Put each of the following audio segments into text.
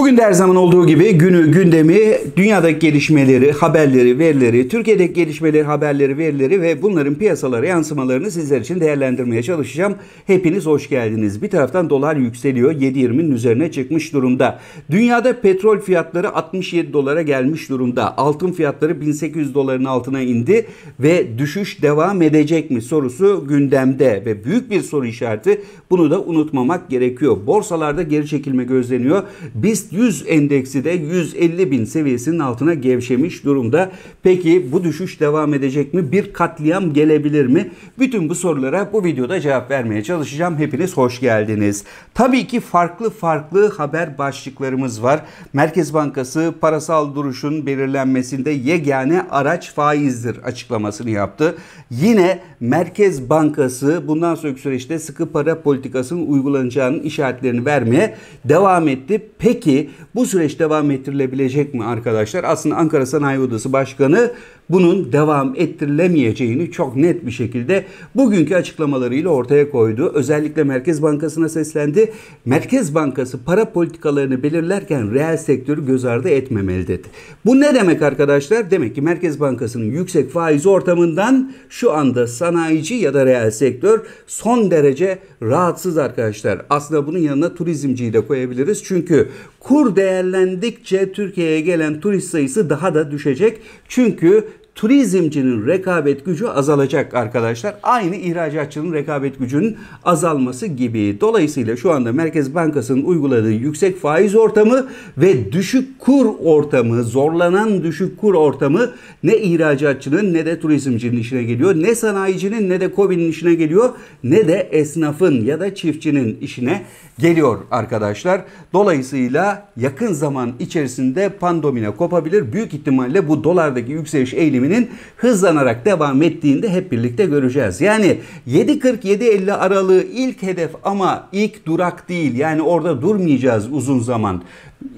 Bugün de her zaman olduğu gibi günü, gündemi, dünyadaki gelişmeleri, haberleri, verileri, Türkiye'deki gelişmeleri, haberleri, verileri ve bunların piyasalara yansımalarını sizler için değerlendirmeye çalışacağım. Hepiniz hoş geldiniz. Bir taraftan dolar yükseliyor. 7.20'nin üzerine çıkmış durumda. Dünyada petrol fiyatları 67 dolara gelmiş durumda. Altın fiyatları 1800 doların altına indi ve düşüş devam edecek mi sorusu gündemde ve büyük bir soru işareti. Bunu da unutmamak gerekiyor. Borsalarda geri çekilme gözleniyor. Biz BIST 100 endeksi de 150 bin seviyesinin altına gevşemiş durumda. Peki bu düşüş devam edecek mi? Bir katliam gelebilir mi? Bütün bu sorulara bu videoda cevap vermeye çalışacağım. Hepiniz hoş geldiniz. Tabii ki farklı farklı haber başlıklarımız var. Merkez Bankası parasal duruşun belirlenmesinde yegane araç faizdir açıklamasını yaptı. Yine Merkez Bankası bundan sonraki süreçte sıkı para politikasının uygulanacağının işaretlerini vermeye devam etti. Peki bu süreç devam ettirilebilecek mi arkadaşlar? Aslında Ankara Sanayi Odası Başkanı bunun devam ettirilemeyeceğini çok net bir şekilde bugünkü açıklamalarıyla ortaya koydu. Özellikle Merkez Bankası'na seslendi. Merkez Bankası para politikalarını belirlerken reel sektörü göz ardı etmemeli dedi. Bu ne demek arkadaşlar? Demek ki Merkez Bankası'nın yüksek faiz ortamından şu anda sanayici ya da reel sektör son derece rahatsız arkadaşlar. Aslında bunun yanına turizmciyi de koyabiliriz. Çünkü kur değerlendikçe Türkiye'ye gelen turist sayısı daha da düşecek. Çünkü turizmcinin rekabet gücü azalacak arkadaşlar. Aynı ihracatçının rekabet gücünün azalması gibi. Dolayısıyla şu anda Merkez Bankası'nın uyguladığı yüksek faiz ortamı ve düşük kur ortamı, zorlanan düşük kur ortamı ne ihracatçının ne de turizmcinin işine geliyor, ne sanayicinin ne de COBİ'nin işine geliyor, ne de esnafın ya da çiftçinin işine geliyor arkadaşlar. Dolayısıyla yakın zaman içerisinde pandomina kopabilir. Büyük ihtimalle bu dolardaki yükseliş eğilimi döneminin hızlanarak devam ettiğinde hep birlikte göreceğiz. Yani 7.40-7.50 aralığı ilk hedef ama ilk durak değil. Yani orada durmayacağız uzun zaman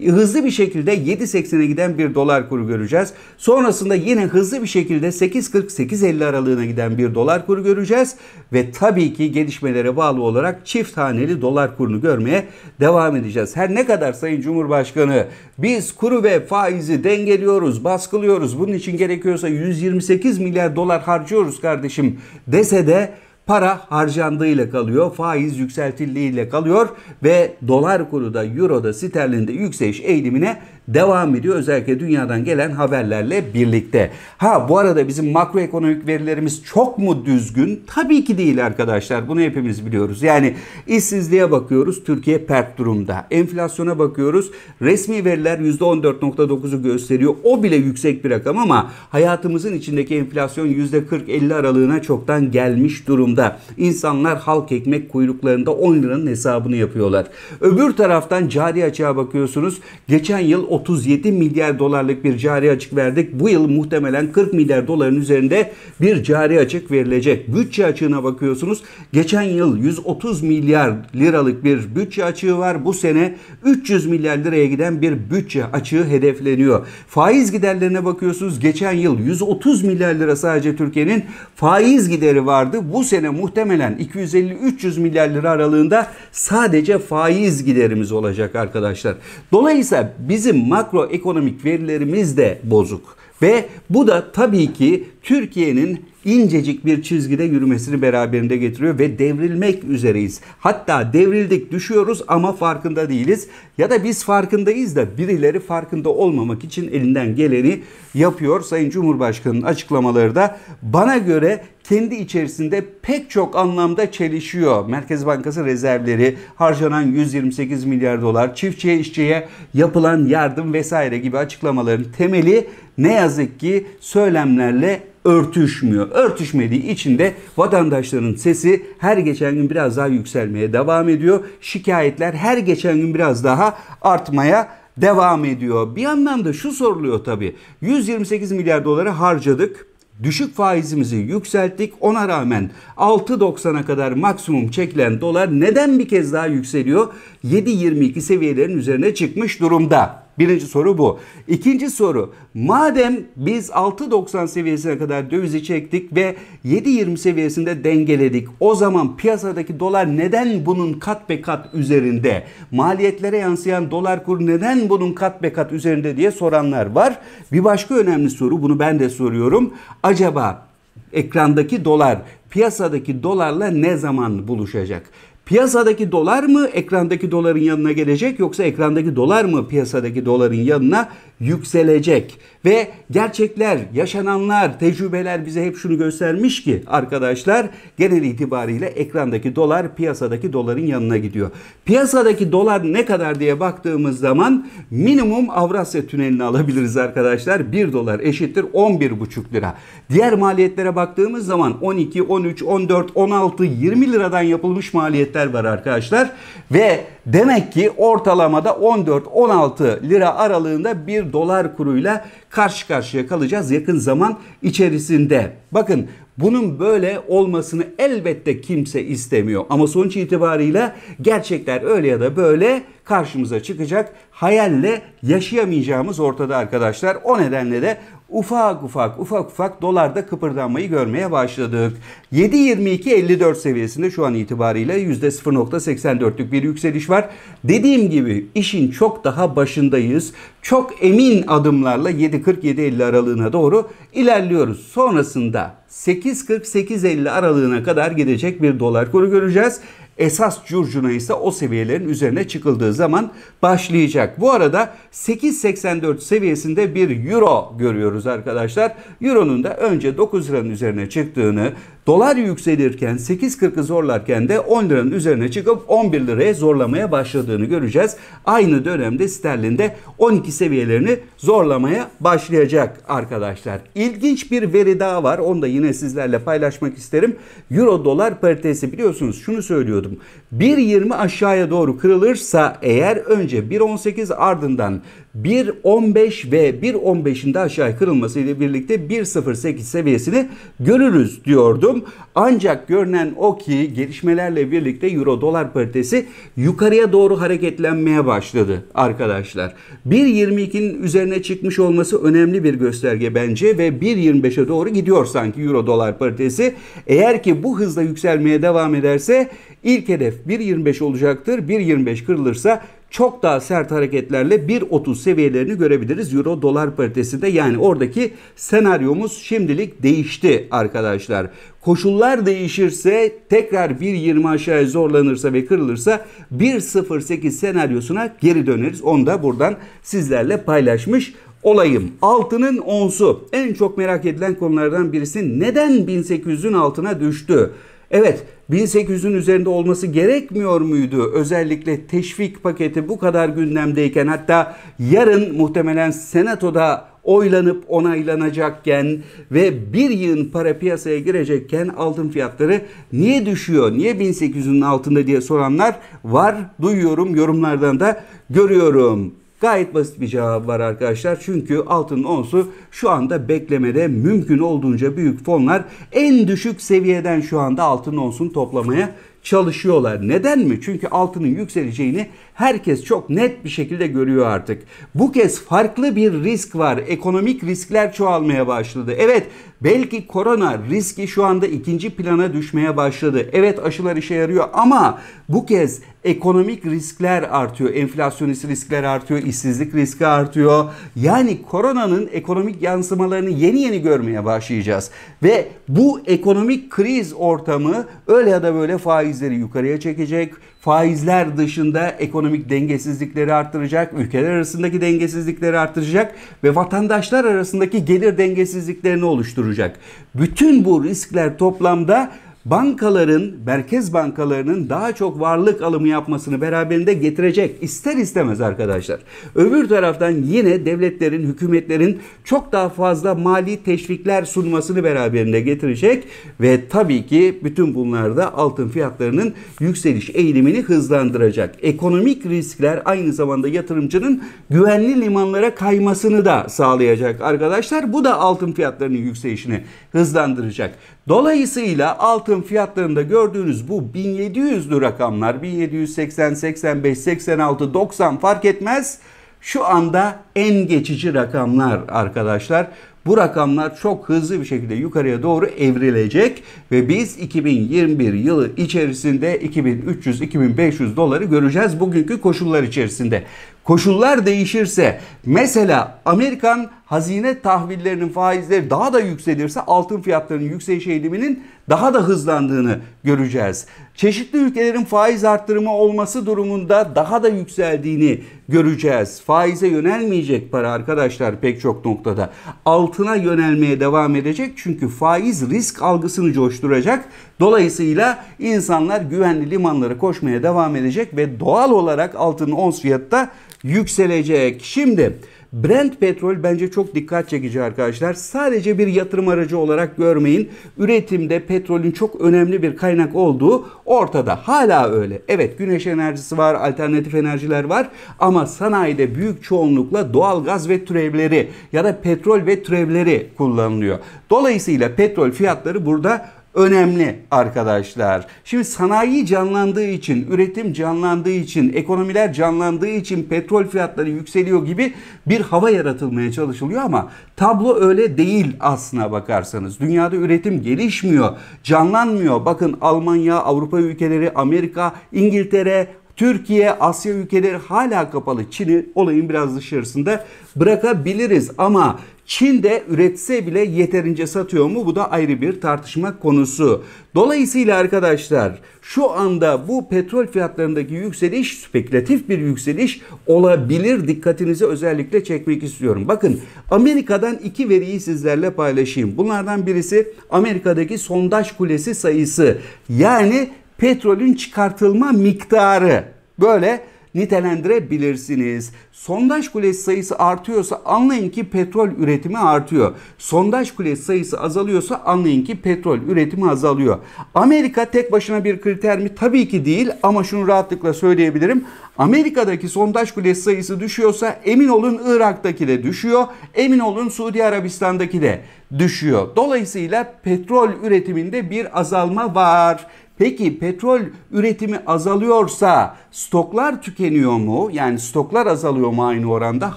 hızlı bir şekilde 7.80'e giden bir dolar kuru göreceğiz. Sonrasında yine hızlı bir şekilde 8.40-8.50 aralığına giden bir dolar kuru göreceğiz. Ve tabii ki gelişmelere bağlı olarak çift haneli dolar kurunu görmeye devam edeceğiz. Her ne kadar Sayın Cumhurbaşkanı biz kuru ve faizi dengeliyoruz, baskılıyoruz. Bunun için gerekiyorsa 128 milyar dolar harcıyoruz kardeşim dese de para harcandığıyla kalıyor, faiz yükseltildiğiyle kalıyor ve dolar kuru da euro da sterlinde yükseliş eğilimine devam ediyor. Özellikle dünyadan gelen haberlerle birlikte. Ha bu arada bizim makroekonomik verilerimiz çok mu düzgün? Tabii ki değil arkadaşlar. Bunu hepimiz biliyoruz. Yani işsizliğe bakıyoruz. Türkiye pert durumda. Enflasyona bakıyoruz. Resmi veriler %14.9'u gösteriyor. O bile yüksek bir rakam ama hayatımızın içindeki enflasyon %40-50 aralığına çoktan gelmiş durumda. İnsanlar halk ekmek kuyruklarında 10 liranın hesabını yapıyorlar. Öbür taraftan cari açığa bakıyorsunuz. Geçen yıl 37 milyar dolarlık bir cari açık verdik. Bu yıl muhtemelen 40 milyar doların üzerinde bir cari açık verilecek. Bütçe açığına bakıyorsunuz. Geçen yıl 130 milyar liralık bir bütçe açığı var. Bu sene 300 milyar liraya giden bir bütçe açığı hedefleniyor. Faiz giderlerine bakıyorsunuz. Geçen yıl 130 milyar lira sadece Türkiye'nin faiz gideri vardı. Bu sene muhtemelen 250-300 milyar lira aralığında sadece faiz giderimiz olacak arkadaşlar. Dolayısıyla bizim makroekonomik verilerimiz de bozuk. Ve bu da tabii ki Türkiye'nin incecik bir çizgide yürümesini beraberinde getiriyor ve devrilmek üzereyiz. Hatta devrildik düşüyoruz ama farkında değiliz. Ya da biz farkındayız da birileri farkında olmamak için elinden geleni yapıyor. Sayın Cumhurbaşkanı'nın açıklamaları da bana göre kendi içerisinde pek çok anlamda çelişiyor. Merkez Bankası rezervleri, harcanan 128 milyar dolar, çiftçiye işçiye yapılan yardım vesaire gibi açıklamaların temeli ne yazık ki söylemlerle örtüşmüyor. Örtüşmediği için de vatandaşların sesi her geçen gün biraz daha yükselmeye devam ediyor. Şikayetler her geçen gün biraz daha artmaya devam ediyor. Bir yandan da şu soruluyor tabii. 128 milyar doları harcadık. Düşük faizimizi yükselttik. Ona rağmen 6.90'a kadar maksimum çekilen dolar neden bir kez daha yükseliyor? 7.22 seviyelerin üzerine çıkmış durumda. Birinci soru bu. İkinci soru madem biz 6.90 seviyesine kadar dövizi çektik ve 7.20 seviyesinde dengeledik. O zaman piyasadaki dolar neden bunun kat be kat üzerinde? Maliyetlere yansıyan dolar kuru neden bunun kat be kat üzerinde diye soranlar var. Bir başka önemli soru bunu ben de soruyorum. Acaba ekrandaki dolar piyasadaki dolarla ne zaman buluşacak? Piyasadaki dolar mı ekrandaki doların yanına gelecek yoksa ekrandaki dolar mı piyasadaki doların yanına yükselecek ve gerçekler, yaşananlar, tecrübeler bize hep şunu göstermiş ki arkadaşlar genel itibariyle ekrandaki dolar piyasadaki doların yanına gidiyor. Piyasadaki dolar ne kadar diye baktığımız zaman minimum Avrasya tünelini alabiliriz arkadaşlar. 1 dolar eşittir 11,5 lira. Diğer maliyetlere baktığımız zaman 12, 13, 14, 16, 20 liradan yapılmış maliyetler var arkadaşlar ve demek ki ortalamada 14-16 lira aralığında bir dolar kuruyla karşı karşıya kalacağız yakın zaman içerisinde. Bakın bunun böyle olmasını elbette kimse istemiyor. Ama sonuç itibarıyla gerçekler öyle ya da böyle karşımıza çıkacak. Hayalle yaşayamayacağımız ortada arkadaşlar. O nedenle de ufak ufak ufak ufak dolarda kıpırdanmayı görmeye başladık. 7.22.54 seviyesinde şu an itibariyle %0.84'lük bir yükseliş var. Dediğim gibi işin çok daha başındayız. Çok emin adımlarla 7.40-7.50 aralığına doğru ilerliyoruz. Sonrasında 8.40-8.50 aralığına kadar gidecek bir dolar kuru göreceğiz. Esas curcuna ise o seviyelerin üzerine çıkıldığı zaman başlayacak. Bu arada 8.84 seviyesinde bir euro görüyoruz arkadaşlar. Euro'nun da önce 9 liranın üzerine çıktığını, dolar yükselirken 8.40'ı zorlarken de 10 liranın üzerine çıkıp 11 liraya zorlamaya başladığını göreceğiz. Aynı dönemde sterlinde 12 seviyelerini zorlamaya başlayacak arkadaşlar. İlginç bir veri daha var. Onu da yine sizlerle paylaşmak isterim. Euro dolar paritesi biliyorsunuz şunu söylüyordum söylüyordum. 1.20 aşağıya doğru kırılırsa eğer önce 1.18 ardından 1.15 ve 1.15'in de aşağıya kırılması ile birlikte 1.08 seviyesini görürüz diyordum. Ancak görünen o ki gelişmelerle birlikte euro dolar paritesi yukarıya doğru hareketlenmeye başladı arkadaşlar. 1.22'nin üzerine çıkmış olması önemli bir gösterge bence ve 1.25'e doğru gidiyor sanki euro dolar paritesi. Eğer ki bu hızla yükselmeye devam ederse İlk hedef 1.25 olacaktır. 1.25 kırılırsa çok daha sert hareketlerle 1.30 seviyelerini görebiliriz euro dolar paritesinde. Yani oradaki senaryomuz şimdilik değişti arkadaşlar. Koşullar değişirse tekrar 1.20 aşağıya zorlanırsa ve kırılırsa 1.08 senaryosuna geri döneriz. Onu da buradan sizlerle paylaşmış olayım. Altının onsu en çok merak edilen konulardan birisi neden 1800'ün altına düştü? Evet 1800'ün üzerinde olması gerekmiyor muydu? Özellikle teşvik paketi bu kadar gündemdeyken hatta yarın muhtemelen senatoda oylanıp onaylanacakken ve bir yığın para piyasaya girecekken altın fiyatları niye düşüyor? Niye 1800'ün altında diye soranlar var. Duyuyorum yorumlardan da görüyorum. Gayet basit bir cevap var arkadaşlar. Çünkü altın onsu şu anda beklemede mümkün olduğunca büyük fonlar en düşük seviyeden şu anda altın onsunu toplamaya çalışıyorlar. Neden mi? Çünkü altının yükseleceğini herkes çok net bir şekilde görüyor artık. Bu kez farklı bir risk var. Ekonomik riskler çoğalmaya başladı. Evet belki korona riski şu anda ikinci plana düşmeye başladı. Evet aşılar işe yarıyor ama bu kez ekonomik riskler artıyor. Enflasyonist riskler artıyor, işsizlik riski artıyor. Yani koronanın ekonomik yansımalarını yeni yeni görmeye başlayacağız. Ve bu ekonomik kriz ortamı öyle ya da böyle faiz faizleri yukarıya çekecek. Faizler dışında ekonomik dengesizlikleri arttıracak, ülkeler arasındaki dengesizlikleri arttıracak ve vatandaşlar arasındaki gelir dengesizliklerini oluşturacak. Bütün bu riskler toplamda bankaların, merkez bankalarının daha çok varlık alımı yapmasını beraberinde getirecek ister istemez arkadaşlar. Öbür taraftan yine devletlerin, hükümetlerin çok daha fazla mali teşvikler sunmasını beraberinde getirecek ve tabii ki bütün bunlar da altın fiyatlarının yükseliş eğilimini hızlandıracak. Ekonomik riskler aynı zamanda yatırımcının güvenli limanlara kaymasını da sağlayacak arkadaşlar. Bu da altın fiyatlarının yükselişini hızlandıracak. Dolayısıyla altın fiyatlarında gördüğünüz bu 1700'lü rakamlar 1780, 85, 86, 90 fark etmez. Şu anda en geçici rakamlar arkadaşlar. Bu rakamlar çok hızlı bir şekilde yukarıya doğru evrilecek ve biz 2021 yılı içerisinde 2300-2500 doları göreceğiz bugünkü koşullar içerisinde. Koşullar değişirse mesela Amerikan hazine tahvillerinin faizleri daha da yükselirse altın fiyatlarının yükseliş eğiliminin daha da hızlandığını göreceğiz. Çeşitli ülkelerin faiz arttırımı olması durumunda daha da yükseldiğini göreceğiz. Faize yönelmeyecek para arkadaşlar pek çok noktada. Altına yönelmeye devam edecek çünkü faiz risk algısını coşturacak. Dolayısıyla insanlar güvenli limanlara koşmaya devam edecek ve doğal olarak altın ons da yükselecek. Şimdi Brent petrol bence çok dikkat çekici arkadaşlar. Sadece bir yatırım aracı olarak görmeyin. Üretimde petrolün çok önemli bir kaynak olduğu ortada. Hala öyle. Evet güneş enerjisi var, alternatif enerjiler var ama sanayide büyük çoğunlukla doğal gaz ve türevleri ya da petrol ve türevleri kullanılıyor. Dolayısıyla petrol fiyatları burada önemli arkadaşlar. Şimdi sanayi canlandığı için, üretim canlandığı için, ekonomiler canlandığı için petrol fiyatları yükseliyor gibi bir hava yaratılmaya çalışılıyor ama tablo öyle değil aslına bakarsanız. Dünyada üretim gelişmiyor, canlanmıyor. Bakın Almanya, Avrupa ülkeleri, Amerika, İngiltere, Türkiye, Asya ülkeleri hala kapalı. Çin'i olayın biraz dışarısında bırakabiliriz ama Çin de üretse bile yeterince satıyor mu? Bu da ayrı bir tartışma konusu. Dolayısıyla arkadaşlar şu anda bu petrol fiyatlarındaki yükseliş spekülatif bir yükseliş olabilir. Dikkatinizi özellikle çekmek istiyorum. Bakın Amerika'dan iki veriyi sizlerle paylaşayım. Bunlardan birisi Amerika'daki sondaj kulesi sayısı. Yani petrolün çıkartılma miktarı. Böyle nitelendirebilirsiniz. Sondaj kulesi sayısı artıyorsa anlayın ki petrol üretimi artıyor. Sondaj kulesi sayısı azalıyorsa anlayın ki petrol üretimi azalıyor. Amerika tek başına bir kriter mi? Tabii ki değil ama şunu rahatlıkla söyleyebilirim. Amerika'daki sondaj kulesi sayısı düşüyorsa emin olun Irak'taki de düşüyor. Emin olun Suudi Arabistan'daki de düşüyor. Dolayısıyla petrol üretiminde bir azalma var. Peki petrol üretimi azalıyorsa stoklar tükeniyor mu? Yani stoklar azalıyor mu aynı oranda?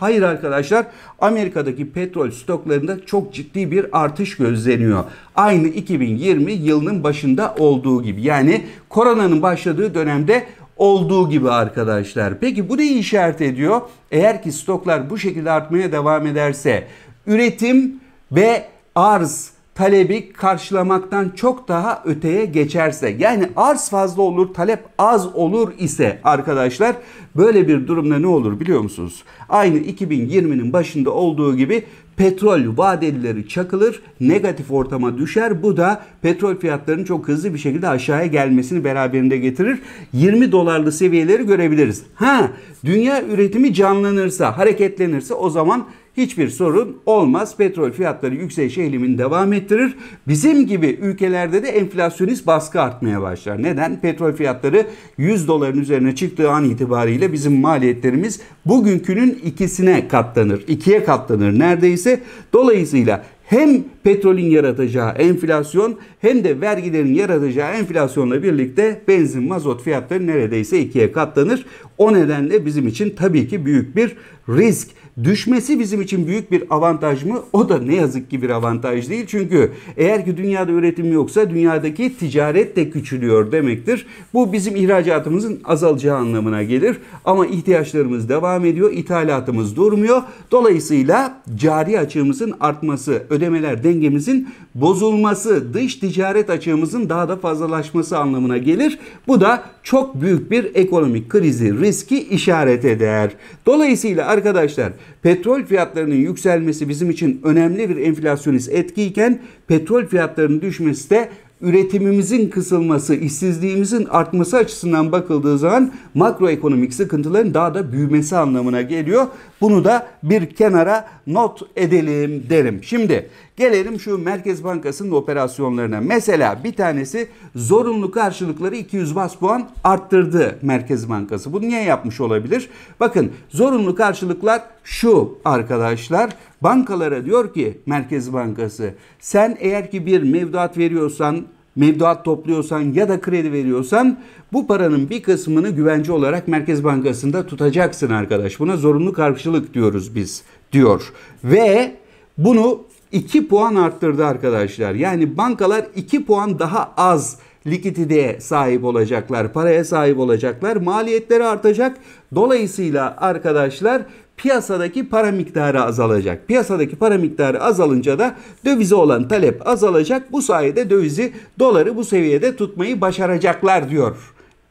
Hayır arkadaşlar. Amerika'daki petrol stoklarında çok ciddi bir artış gözleniyor. Aynı 2020 yılının başında olduğu gibi. Yani koronanın başladığı dönemde olduğu gibi arkadaşlar. Peki bu neyi işaret ediyor? Eğer ki stoklar bu şekilde artmaya devam ederse üretim ve arz talebi karşılamaktan çok daha öteye geçerse yani arz fazla olur talep az olur ise arkadaşlar böyle bir durumda ne olur biliyor musunuz? Aynı 2020'nin başında olduğu gibi petrol vadelileri çakılır, negatif ortama düşer. Bu da petrol fiyatlarının çok hızlı bir şekilde aşağıya gelmesini beraberinde getirir. 20 dolarlı seviyeleri görebiliriz. Ha, dünya üretimi canlanırsa, hareketlenirse o zaman hiçbir sorun olmaz. Petrol fiyatları yükseliş eğilimini devam ettirir. Bizim gibi ülkelerde de enflasyonist baskı artmaya başlar. Neden? Petrol fiyatları 100 doların üzerine çıktığı an itibariyle bizim maliyetlerimiz bugünkünün ikisine katlanır. ikiye katlanır neredeyse. Dolayısıyla hem petrolün yaratacağı enflasyon hem de vergilerin yaratacağı enflasyonla birlikte benzin mazot fiyatları neredeyse ikiye katlanır. O nedenle bizim için tabii ki büyük bir risk. Düşmesi bizim için büyük bir avantaj mı? O da ne yazık ki bir avantaj değil. Çünkü eğer ki dünyada üretim yoksa dünyadaki ticaret de küçülüyor demektir. Bu bizim ihracatımızın azalacağı anlamına gelir. Ama ihtiyaçlarımız devam ediyor. ithalatımız durmuyor. Dolayısıyla cari açığımızın artması, ödemeler dengemizin bozulması, dış ticaret ticaret açığımızın daha da fazlalaşması anlamına gelir. Bu da çok büyük bir ekonomik krizi riski işaret eder. Dolayısıyla arkadaşlar petrol fiyatlarının yükselmesi bizim için önemli bir enflasyonist etkiyken petrol fiyatlarının düşmesi de üretimimizin kısılması, işsizliğimizin artması açısından bakıldığı zaman makroekonomik sıkıntıların daha da büyümesi anlamına geliyor. Bunu da bir kenara not edelim derim. Şimdi gelelim şu Merkez Bankası'nın operasyonlarına. Mesela bir tanesi zorunlu karşılıkları 200 bas puan arttırdı Merkez Bankası. Bu niye yapmış olabilir? Bakın zorunlu karşılıklar şu arkadaşlar. Bankalara diyor ki Merkez Bankası sen eğer ki bir mevduat veriyorsan mevduat topluyorsan ya da kredi veriyorsan bu paranın bir kısmını güvence olarak Merkez Bankası'nda tutacaksın arkadaş. Buna zorunlu karşılık diyoruz biz diyor. Ve bunu 2 puan arttırdı arkadaşlar. Yani bankalar 2 puan daha az likiditeye sahip olacaklar, paraya sahip olacaklar, maliyetleri artacak. Dolayısıyla arkadaşlar piyasadaki para miktarı azalacak. Piyasadaki para miktarı azalınca da dövize olan talep azalacak. Bu sayede dövizi, doları bu seviyede tutmayı başaracaklar diyor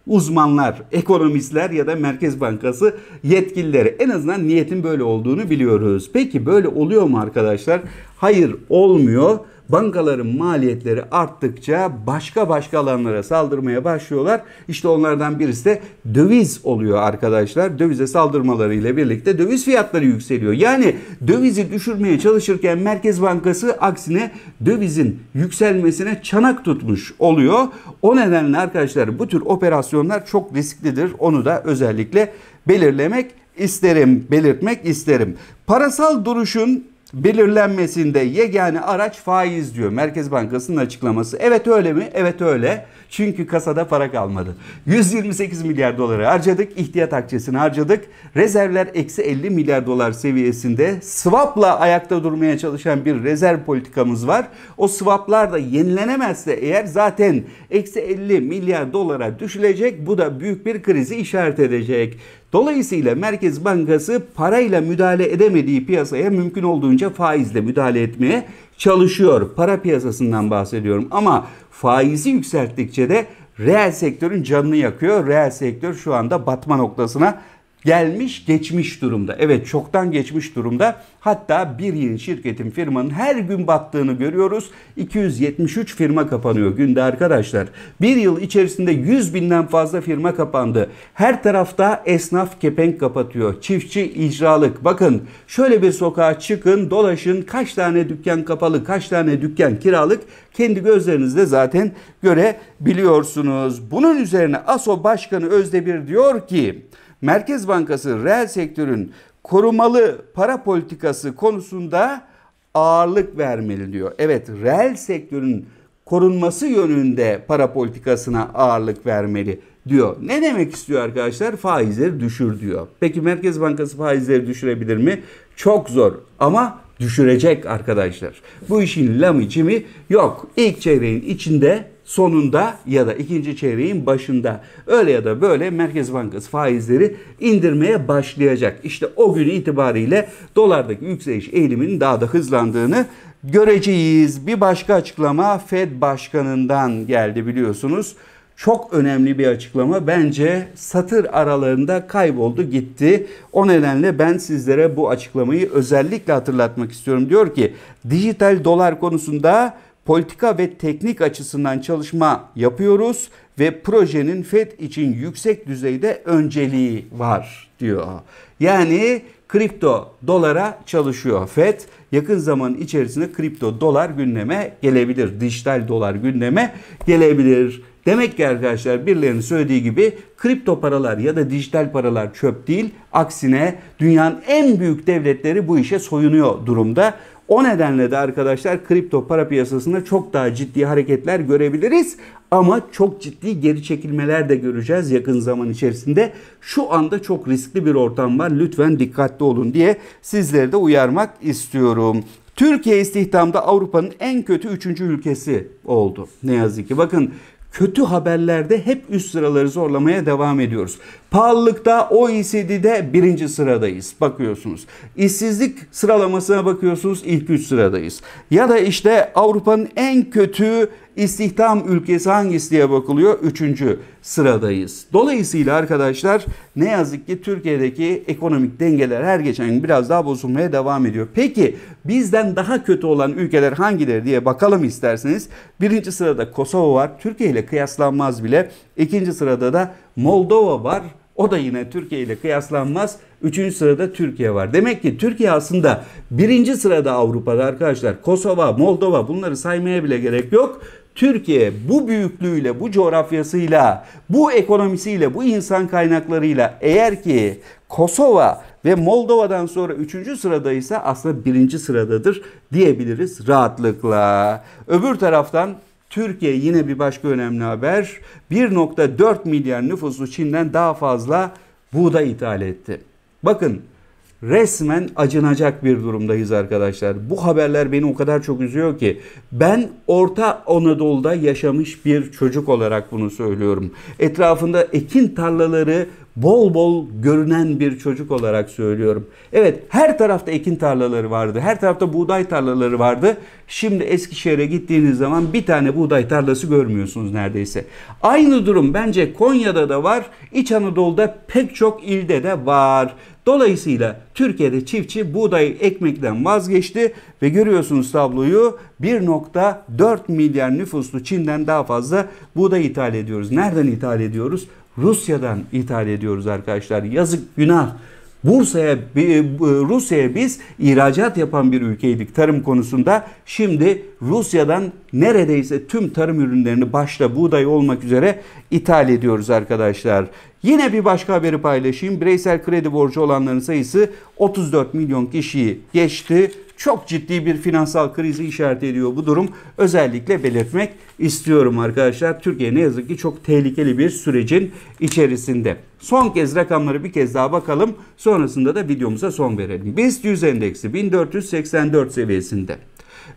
uzmanlar, ekonomistler ya da Merkez Bankası yetkilileri. En azından niyetin böyle olduğunu biliyoruz. Peki böyle oluyor mu arkadaşlar? Hayır olmuyor bankaların maliyetleri arttıkça başka başka alanlara saldırmaya başlıyorlar. İşte onlardan birisi de döviz oluyor arkadaşlar. Dövize saldırmaları ile birlikte döviz fiyatları yükseliyor. Yani dövizi düşürmeye çalışırken Merkez Bankası aksine dövizin yükselmesine çanak tutmuş oluyor. O nedenle arkadaşlar bu tür operasyonlar çok risklidir. Onu da özellikle belirlemek isterim, belirtmek isterim. Parasal duruşun belirlenmesinde yegane araç faiz diyor Merkez Bankası'nın açıklaması. Evet öyle mi? Evet öyle. Çünkü kasada para kalmadı. 128 milyar doları harcadık. ihtiyat akçesini harcadık. Rezervler eksi 50 milyar dolar seviyesinde. Swap'la ayakta durmaya çalışan bir rezerv politikamız var. O swap'lar da yenilenemezse eğer zaten eksi 50 milyar dolara düşülecek. Bu da büyük bir krizi işaret edecek. Dolayısıyla Merkez Bankası parayla müdahale edemediği piyasaya mümkün olduğunca faizle müdahale etmeye çalışıyor. Para piyasasından bahsediyorum ama faizi yükselttikçe de reel sektörün canını yakıyor. Reel sektör şu anda batma noktasına gelmiş geçmiş durumda. Evet çoktan geçmiş durumda. Hatta bir yıl şirketin firmanın her gün battığını görüyoruz. 273 firma kapanıyor günde arkadaşlar. Bir yıl içerisinde 100 binden fazla firma kapandı. Her tarafta esnaf kepenk kapatıyor. Çiftçi icralık. Bakın şöyle bir sokağa çıkın dolaşın kaç tane dükkan kapalı kaç tane dükkan kiralık kendi gözlerinizde zaten görebiliyorsunuz. Bunun üzerine ASO Başkanı Özdemir diyor ki Merkez Bankası reel sektörün korumalı para politikası konusunda ağırlık vermeli diyor. Evet reel sektörün korunması yönünde para politikasına ağırlık vermeli diyor. Ne demek istiyor arkadaşlar? Faizleri düşür diyor. Peki Merkez Bankası faizleri düşürebilir mi? Çok zor ama düşürecek arkadaşlar. Bu işin lamı cimi yok. İlk çeyreğin içinde sonunda ya da ikinci çeyreğin başında öyle ya da böyle Merkez Bankası faizleri indirmeye başlayacak. İşte o gün itibariyle dolardaki yükseliş eğiliminin daha da hızlandığını göreceğiz. Bir başka açıklama Fed Başkanı'ndan geldi biliyorsunuz. Çok önemli bir açıklama bence satır aralarında kayboldu gitti. O nedenle ben sizlere bu açıklamayı özellikle hatırlatmak istiyorum. Diyor ki dijital dolar konusunda politika ve teknik açısından çalışma yapıyoruz ve projenin FED için yüksek düzeyde önceliği var diyor. Yani kripto dolara çalışıyor FED. Yakın zaman içerisinde kripto dolar gündeme gelebilir. Dijital dolar gündeme gelebilir. Demek ki arkadaşlar birilerinin söylediği gibi kripto paralar ya da dijital paralar çöp değil. Aksine dünyanın en büyük devletleri bu işe soyunuyor durumda. O nedenle de arkadaşlar kripto para piyasasında çok daha ciddi hareketler görebiliriz ama çok ciddi geri çekilmeler de göreceğiz yakın zaman içerisinde. Şu anda çok riskli bir ortam var. Lütfen dikkatli olun diye sizleri de uyarmak istiyorum. Türkiye istihdamda Avrupa'nın en kötü 3. ülkesi oldu. Ne yazık ki. Bakın kötü haberlerde hep üst sıraları zorlamaya devam ediyoruz. Pahalılıkta OECD'de birinci sıradayız bakıyorsunuz. İşsizlik sıralamasına bakıyorsunuz ilk üç sıradayız. Ya da işte Avrupa'nın en kötü İstihdam ülkesi hangisi diye bakılıyor? Üçüncü sıradayız. Dolayısıyla arkadaşlar ne yazık ki Türkiye'deki ekonomik dengeler her geçen gün biraz daha bozulmaya devam ediyor. Peki bizden daha kötü olan ülkeler hangileri diye bakalım isterseniz. Birinci sırada Kosova var. Türkiye ile kıyaslanmaz bile. İkinci sırada da Moldova var. O da yine Türkiye ile kıyaslanmaz. Üçüncü sırada Türkiye var. Demek ki Türkiye aslında birinci sırada Avrupa'da arkadaşlar. Kosova, Moldova bunları saymaya bile gerek yok. Türkiye bu büyüklüğüyle, bu coğrafyasıyla, bu ekonomisiyle, bu insan kaynaklarıyla eğer ki Kosova ve Moldova'dan sonra üçüncü sırada ise aslında birinci sıradadır diyebiliriz rahatlıkla. Öbür taraftan Türkiye yine bir başka önemli haber. 1.4 milyar nüfusu Çin'den daha fazla buğday ithal etti. Bakın resmen acınacak bir durumdayız arkadaşlar. Bu haberler beni o kadar çok üzüyor ki ben Orta Anadolu'da yaşamış bir çocuk olarak bunu söylüyorum. Etrafında ekin tarlaları bol bol görünen bir çocuk olarak söylüyorum. Evet her tarafta ekin tarlaları vardı. Her tarafta buğday tarlaları vardı. Şimdi Eskişehir'e gittiğiniz zaman bir tane buğday tarlası görmüyorsunuz neredeyse. Aynı durum bence Konya'da da var. İç Anadolu'da pek çok ilde de var. Dolayısıyla Türkiye'de çiftçi buğday ekmekten vazgeçti ve görüyorsunuz tabloyu 1.4 milyar nüfuslu Çin'den daha fazla buğday ithal ediyoruz. Nereden ithal ediyoruz? Rusya'dan ithal ediyoruz arkadaşlar. Yazık günah. Bursa'ya e, Rusya'ya biz ihracat yapan bir ülkeydik tarım konusunda. Şimdi Rusya'dan neredeyse tüm tarım ürünlerini başta buğday olmak üzere ithal ediyoruz arkadaşlar. Yine bir başka haberi paylaşayım. Bireysel kredi borcu olanların sayısı 34 milyon kişiyi geçti. Çok ciddi bir finansal krizi işaret ediyor bu durum. Özellikle belirtmek istiyorum arkadaşlar. Türkiye ne yazık ki çok tehlikeli bir sürecin içerisinde. Son kez rakamları bir kez daha bakalım. Sonrasında da videomuza son verelim. BIST 100 endeksi 1484 seviyesinde.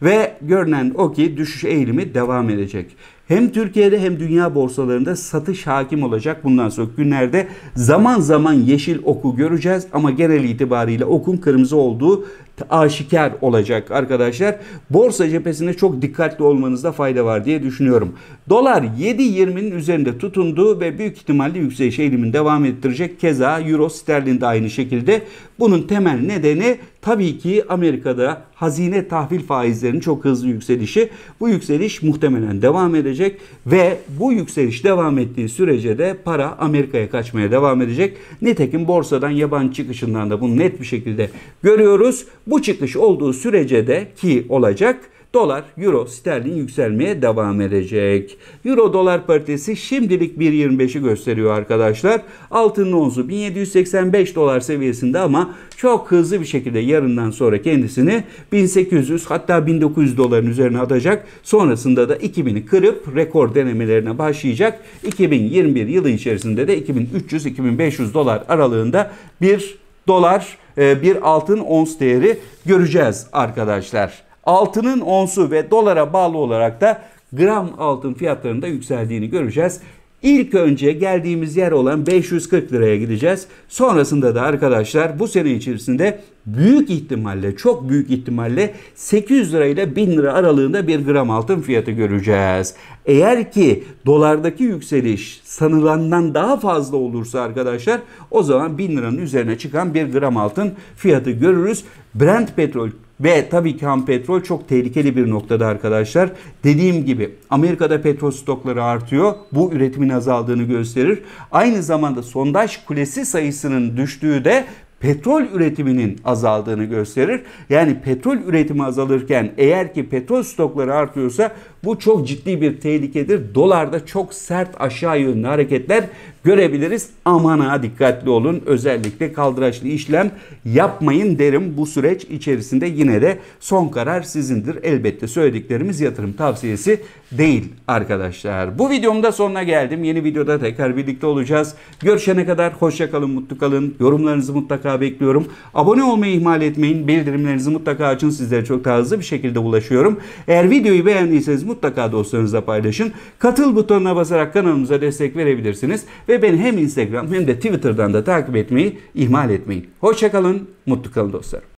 Ve görünen o ki düşüş eğilimi devam edecek. Hem Türkiye'de hem dünya borsalarında satış hakim olacak. Bundan sonra günlerde zaman zaman yeşil oku göreceğiz ama genel itibariyle okun kırmızı olduğu aşikar olacak arkadaşlar. Borsa cephesine çok dikkatli olmanızda fayda var diye düşünüyorum. Dolar 7.20'nin üzerinde tutundu ve büyük ihtimalle yükseliş eğilimini devam ettirecek. Keza Euro sterlin de aynı şekilde. Bunun temel nedeni tabii ki Amerika'da hazine tahvil faizlerinin çok hızlı yükselişi. Bu yükseliş muhtemelen devam edecek ve bu yükseliş devam ettiği sürece de para Amerika'ya kaçmaya devam edecek. Nitekim borsadan yabancı çıkışından da bunu net bir şekilde görüyoruz. Bu çıkış olduğu sürece de ki olacak dolar, euro, sterlin yükselmeye devam edecek. Euro dolar paritesi şimdilik 1.25'i gösteriyor arkadaşlar. Altının onzu 1785 dolar seviyesinde ama çok hızlı bir şekilde yarından sonra kendisini 1800 hatta 1900 doların üzerine atacak. Sonrasında da 2000'i kırıp rekor denemelerine başlayacak. 2021 yılı içerisinde de 2300-2500 dolar aralığında bir dolar ee, bir altın ons değeri göreceğiz arkadaşlar. Altının onsu ve dolara bağlı olarak da gram altın fiyatlarında yükseldiğini göreceğiz. İlk önce geldiğimiz yer olan 540 liraya gideceğiz. Sonrasında da arkadaşlar bu sene içerisinde büyük ihtimalle çok büyük ihtimalle 800 lirayla 1000 lira aralığında bir gram altın fiyatı göreceğiz. Eğer ki dolardaki yükseliş sanılandan daha fazla olursa arkadaşlar o zaman 1000 liranın üzerine çıkan 1 gram altın fiyatı görürüz. Brent petrol ve tabii ki ham petrol çok tehlikeli bir noktada arkadaşlar. Dediğim gibi Amerika'da petrol stokları artıyor. Bu üretimin azaldığını gösterir. Aynı zamanda sondaj kulesi sayısının düştüğü de petrol üretiminin azaldığını gösterir. Yani petrol üretimi azalırken eğer ki petrol stokları artıyorsa bu çok ciddi bir tehlikedir. Dolarda çok sert aşağı yönlü hareketler görebiliriz. Aman ha dikkatli olun. Özellikle kaldıraçlı işlem yapmayın derim bu süreç içerisinde. Yine de son karar sizindir. Elbette söylediklerimiz yatırım tavsiyesi değil arkadaşlar. Bu videomda sonuna geldim. Yeni videoda tekrar birlikte olacağız. Görüşene kadar hoşçakalın, mutlu kalın. Yorumlarınızı mutlaka bekliyorum. Abone olmayı ihmal etmeyin. Bildirimlerinizi mutlaka açın. Sizlere çok daha hızlı bir şekilde ulaşıyorum. Eğer videoyu beğendiyseniz Mutlaka dostlarınızla paylaşın. Katıl butonuna basarak kanalımıza destek verebilirsiniz. Ve beni hem Instagram hem de Twitter'dan da takip etmeyi ihmal etmeyin. Hoşçakalın, mutlu kalın dostlar.